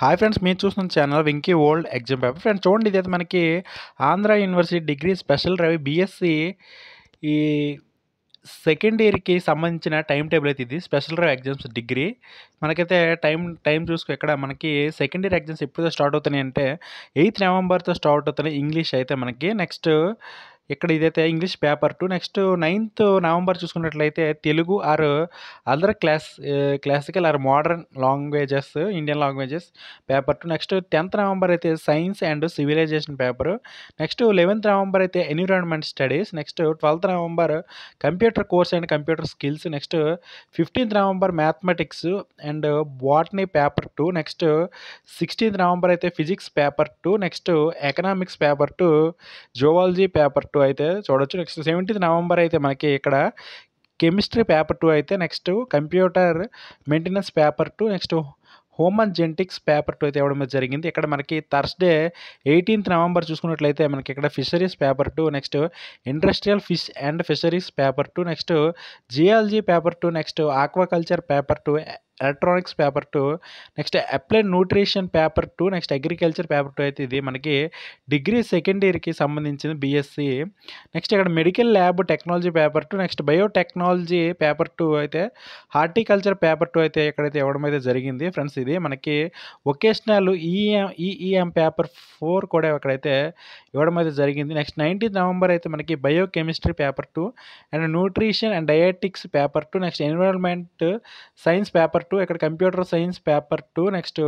hi friends మీరు చూస్తున్న channel వింకీ ఓల్డ్ ఎగ్జామ్ పేపర్ ఫ్రెండ్స్ చూడండి ఇదైతే మనకి ఆంధ్ర యూనివర్సిటీ డిగ్రీ స్పెషల్ రవి బీఎస్సీ ఈ సెకండ్ ఇయర్కి సంబంధించిన టైం టేబుల్ అయితే ఇది స్పెషల్ రవి ఎగ్జామ్స్ డిగ్రీ మనకైతే టైం టైం చూసుకో ఇక్కడ మనకి సెకండ్ ఇయర్ ఎగ్జామ్స్ ఎప్పుడైతే స్టార్ట్ అవుతున్నాయి అంటే ఎయిత్ నవంబర్తో స్టార్ట్ అవుతున్నాయి ఇంగ్లీష్ అయితే మనకి నెక్స్ట్ ఇక్కడ ఇదైతే English paper two next ninth November చూసుకున్నట్లయితే Telugu or other class classical or modern languages Indian languages paper two next tenth November అయితే science and civilisation paper next eleventh November అయితే environment studies next twelfth November computer course and computer skills next fifteenth November mathematics and botany paper two next sixteenth November అయితే physics paper two next economics paper two zoology paper two two అయితే చూడొచ్చు next seventeenth November అయితే మనకి ఇక్కడ chemistry paper two అయితే next computer maintenance paper two next human genetics paper two అయితే ఇవ్వడం జరిగింది ఇక్కడ మనకి థర్స్డే ఎయిటీన్త్ నవంబర్ చూసుకున్నట్లయితే మనకి ఇక్కడ fisheries paper two next industrial fish and fisheries paper two next geology paper two next aquaculture paper two electronics paper two next applied nutrition paper two next agriculture paper two అయితే ఇది మనకి degree second ఇయర్కి సంబంధించిన BSc next ఇక్కడ medical lab technology paper two next biotechnology paper two అయితే horticulture paper two అయితే ఎక్కడైతే ఇవ్వడం అయితే జరిగింది ఫ్రెండ్స్ ఇది మనకి vocational EM EEM paper four కూడా ఎక్కడైతే ఇవ్వడం అయితే జరిగింది నెక్స్ట్ నైన్టీన్త్ నవంబర్ అయితే మనకి biochemistry paper two and nutrition and dietetics paper two next environment science paper two ఇక్కడ computer science paper two next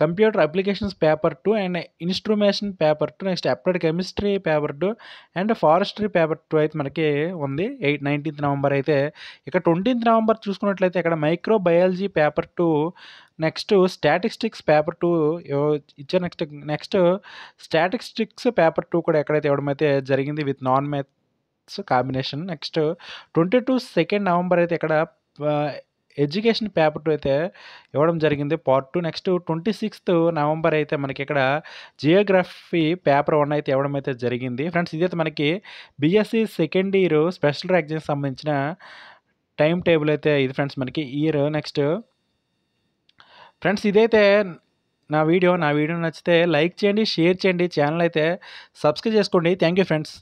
computer applications paper two and instrumentation paper two next applied chemistry paper two and forestry paper two అయితే మనకి ఉంది eight nineteenth November అయితే ఇక్కడ twentieth November చూసుకున్నట్లయితే ఇక్కడ micro biology paper two next statistics paper two ఇచ్చే next next statistics paper two కూడా ఎక్కడైతే ఇవ్వడం అయితే జరిగింది with non maths combination next twenty two second November అయితే ఇక్కడ ఎడ్యుకేషన్ పేపర్ టూ అయితే ఇవ్వడం జరిగింది part two next twenty sixth November అయితే మనకి ఇక్కడ జియోగ్రఫీ పేపర్ వన్ అయితే ఇవ్వడం అయితే జరిగింది ఫ్రెండ్స్ ఇదైతే మనకి BSc second year special exams సంబంధించిన టైం టేబుల్ అయితే ఇది ఫ్రెండ్స్ మనకి ఇయర్ నెక్స్ట్ ఫ్రెండ్స్ ఇదైతే నా వీడియో నా వీడియో నచ్చితే లైక్ చేయండి షేర్ చేయండి ఛానల్ అయితే సబ్స్క్రైబ్ చేసుకోండి థ్యాంక్ యూ ఫ్రెండ్స్